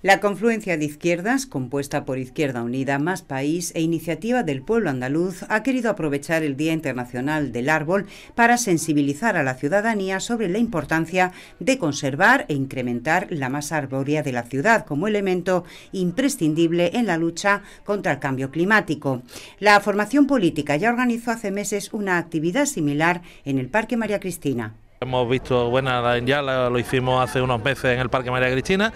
La confluencia de izquierdas, compuesta por Izquierda Unida, Más País e Iniciativa del Pueblo Andaluz, ha querido aprovechar el Día Internacional del Árbol para sensibilizar a la ciudadanía sobre la importancia de conservar e incrementar la masa arbórea de la ciudad como elemento imprescindible en la lucha contra el cambio climático. La formación política ya organizó hace meses una actividad similar en el Parque María Cristina. Hemos visto, bueno, ya lo, hicimos hace unos meses en el Parque María Cristina.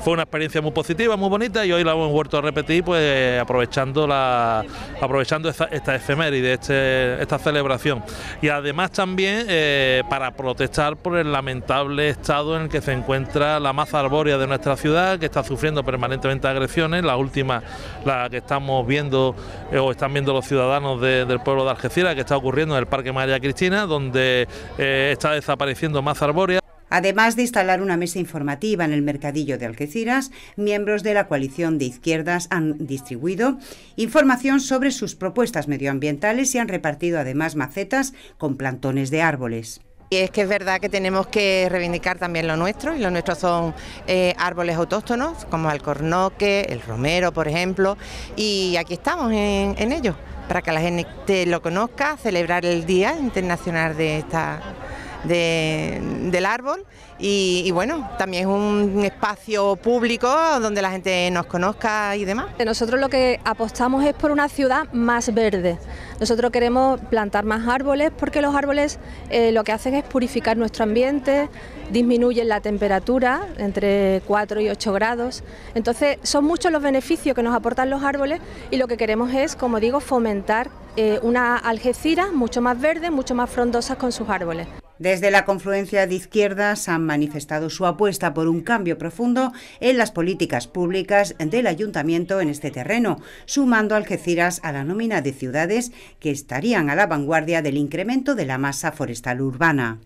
Fue una experiencia muy positiva, muy bonita y hoy la hemos vuelto a repetir, pues aprovechando la, aprovechando esta, efeméride, este, esta celebración. Y además también eh, para protestar por el lamentable estado en el que se encuentra la masa arbórea de nuestra ciudad, que está sufriendo permanentemente agresiones. La última, la que estamos viendo eh, o están viendo los ciudadanos del pueblo de Algeciras, que está ocurriendo en el Parque María Cristina, donde eh, está desapareciendo más arbórea. Además de instalar una mesa informativa en el mercadillo de Algeciras, miembros de la coalición de izquierdas han distribuido información sobre sus propuestas medioambientales y han repartido además macetas con plantones de árboles. Y es que es verdad que tenemos que reivindicar también lo nuestro, y lo nuestro son eh, árboles autóctonos, como el cornoque, el romero, por ejemplo, y aquí estamos en, en ello, para que la gente lo conozca, celebrar el Día Internacional de esta del árbol y, bueno, también es un espacio público donde la gente nos conozca y demás. Nosotros lo que apostamos es por una ciudad más verde. Nosotros queremos plantar más árboles porque los árboles eh, lo que hacen es purificar nuestro ambiente, disminuyen la temperatura entre 4 y 8 grados. Entonces son muchos los beneficios que nos aportan los árboles y lo que queremos es, como digo, fomentar eh, una Algeciras mucho más verde, mucho más frondosas con sus árboles. Desde la confluencia de izquierdas han manifestado su apuesta por un cambio profundo en las políticas públicas del ayuntamiento en este terreno, sumando Algeciras a la nómina de ciudades que estarían a la vanguardia del incremento de la masa forestal urbana.